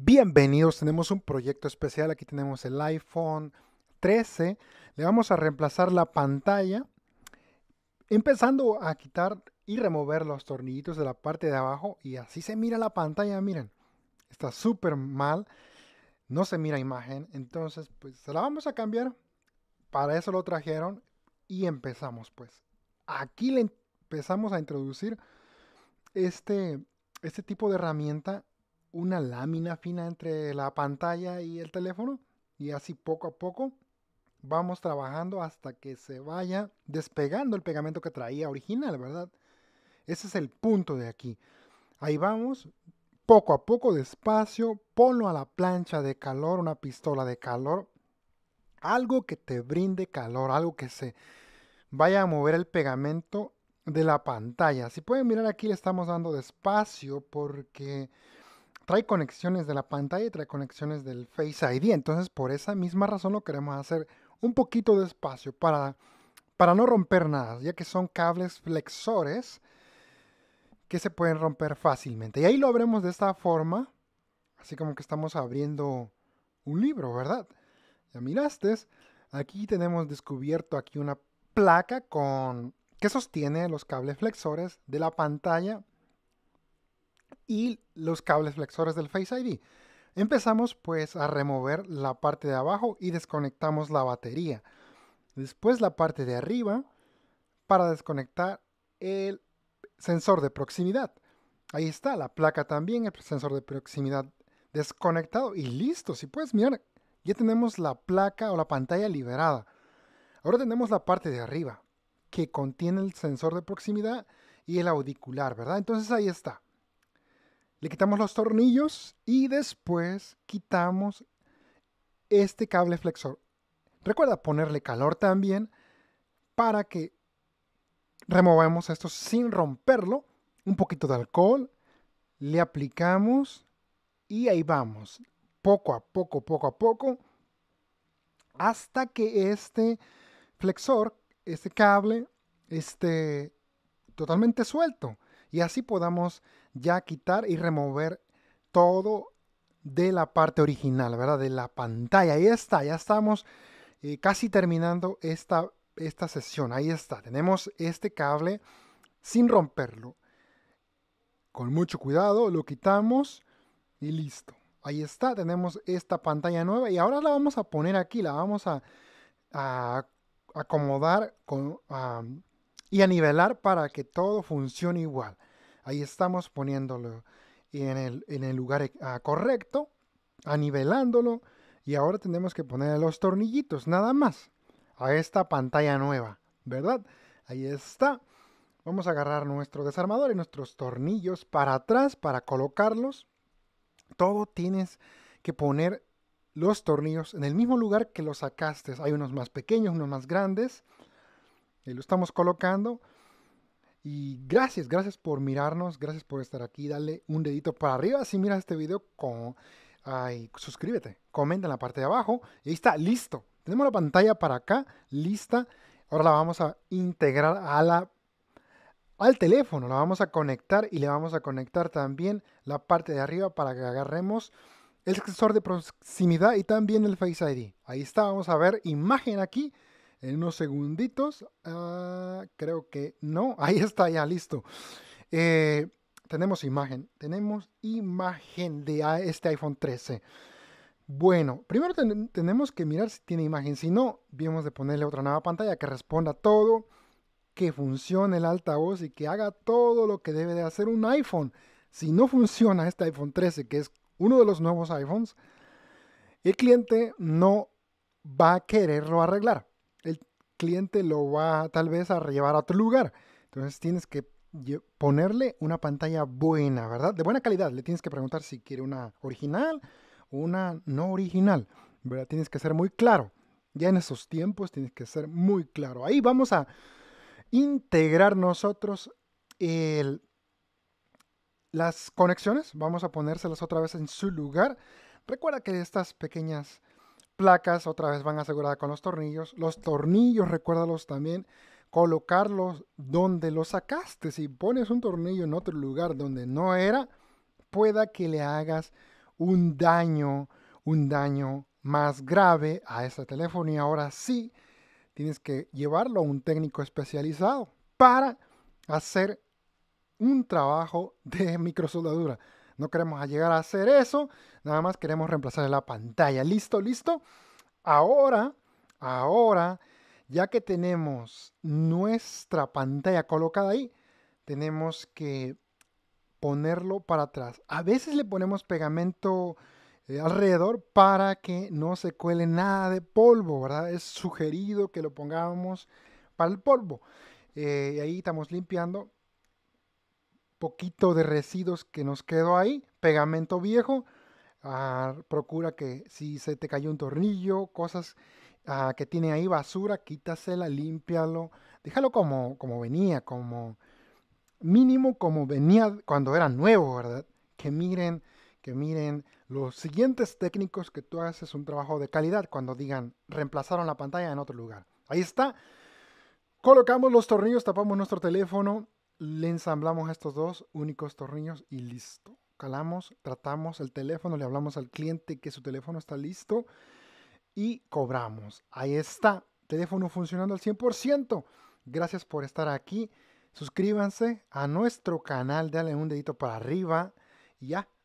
Bienvenidos, tenemos un proyecto especial, aquí tenemos el iPhone 13, le vamos a reemplazar la pantalla, empezando a quitar y remover los tornillitos de la parte de abajo y así se mira la pantalla, miren, está súper mal, no se mira imagen, entonces pues se la vamos a cambiar, para eso lo trajeron y empezamos pues. Aquí le empezamos a introducir este, este tipo de herramienta una lámina fina entre la pantalla y el teléfono y así poco a poco vamos trabajando hasta que se vaya despegando el pegamento que traía original, ¿verdad? Ese es el punto de aquí. Ahí vamos, poco a poco, despacio, ponlo a la plancha de calor, una pistola de calor, algo que te brinde calor, algo que se vaya a mover el pegamento de la pantalla. Si pueden mirar aquí, le estamos dando despacio porque trae conexiones de la pantalla y trae conexiones del Face ID. Entonces, por esa misma razón lo queremos hacer un poquito de espacio para, para no romper nada, ya que son cables flexores que se pueden romper fácilmente. Y ahí lo abremos de esta forma, así como que estamos abriendo un libro, ¿verdad? Ya miraste, aquí tenemos descubierto aquí una placa con que sostiene los cables flexores de la pantalla y los cables flexores del Face ID. Empezamos pues a remover la parte de abajo y desconectamos la batería. Después la parte de arriba para desconectar el sensor de proximidad. Ahí está, la placa también, el sensor de proximidad desconectado y listo. Si puedes mirar, ya tenemos la placa o la pantalla liberada. Ahora tenemos la parte de arriba que contiene el sensor de proximidad y el auricular, ¿verdad? Entonces ahí está le quitamos los tornillos y después quitamos este cable flexor. Recuerda ponerle calor también para que removemos esto sin romperlo. Un poquito de alcohol, le aplicamos y ahí vamos. Poco a poco, poco a poco, hasta que este flexor, este cable, esté totalmente suelto y así podamos ya quitar y remover todo de la parte original, ¿verdad? De la pantalla. Ahí está, ya estamos eh, casi terminando esta, esta sesión. Ahí está, tenemos este cable sin romperlo. Con mucho cuidado lo quitamos y listo. Ahí está, tenemos esta pantalla nueva y ahora la vamos a poner aquí, la vamos a, acomodar con y a nivelar para que todo funcione igual. Ahí estamos poniéndolo en el, lugar e, ah, correcto a nivelándolo y ahora tenemos que poner los tornillitos nada más a esta pantalla nueva, ¿verdad? Ahí está. Vamos a agarrar nuestro desarmador y nuestros tornillos para atrás para colocarlos. Todo tienes que poner los tornillos en el mismo lugar que los sacaste. Hay unos más pequeños, unos más grandes lo estamos colocando. Y gracias, gracias por mirarnos, gracias por estar aquí. Dale un dedito para arriba si miras este video. Con... suscríbete, comenta en la parte de abajo. Y ahí está, listo. Tenemos la pantalla para acá, lista. Ahora la vamos a integrar a la, al teléfono. La vamos a conectar y le vamos a conectar también la parte de arriba para que agarremos el sensor de proximidad y también el Face ID. Ahí está, vamos a ver imagen aquí en unos segunditos. Ah, creo que no, ahí está, ya listo. Eh, tenemos imagen, tenemos imagen de este iPhone 13. Bueno, primero tenemos que mirar si tiene imagen. Si no, vimos de ponerle otra nueva pantalla que responda todo, que funcione el altavoz y que haga todo lo que debe de hacer un iPhone. Si no funciona este iPhone 13, que es uno de los nuevos iPhones, el cliente no va a quererlo arreglar el cliente lo va tal vez a llevar a otro lugar. Entonces tienes que ponerle una pantalla buena, ¿verdad? De buena calidad. Le tienes que preguntar si quiere una original o una no original, ¿verdad? Tienes que ser muy claro. Ya en esos tiempos tienes que ser muy claro. Ahí vamos a integrar nosotros las conexiones. Vamos a ponérselas otra vez en su lugar. Recuerda que estas pequeñas placas otra vez van aseguradas con los tornillos. Los tornillos, recuérdalos también, colocarlos donde los sacaste. Si pones un tornillo en otro lugar donde no era, pueda que le hagas un daño, un daño más grave a ese teléfono. Y ahora sí, tienes que llevarlo a un técnico especializado para hacer un trabajo de microsoldadura. No queremos llegar a hacer eso, nada más queremos reemplazar la pantalla. ¿Listo? ¿Listo? Ahora, ahora, ya que tenemos nuestra pantalla colocada ahí, tenemos que ponerlo para atrás. A veces le ponemos pegamento eh, alrededor para que no se cuele nada de polvo, ¿verdad? Es sugerido que lo pongamos para el polvo. Eh, ahí estamos limpiando poquito de residuos que nos quedó ahí, pegamento viejo, ah, procura que si se te cayó un tornillo, cosas ah, que tiene ahí basura, quítasela, límpialo, déjalo como, como venía, como mínimo como venía cuando era nuevo, ¿verdad? Que miren, que miren los siguientes técnicos que tú haces un trabajo de calidad cuando digan reemplazaron la pantalla en otro lugar. Ahí está. Colocamos los tornillos, tapamos nuestro teléfono, le ensamblamos estos dos únicos tornillos y listo. Calamos, tratamos el teléfono, le hablamos al cliente que su teléfono está listo y cobramos. Ahí está, teléfono funcionando al 100%. Gracias por estar aquí. Suscríbanse a nuestro canal, dale un dedito para arriba y ya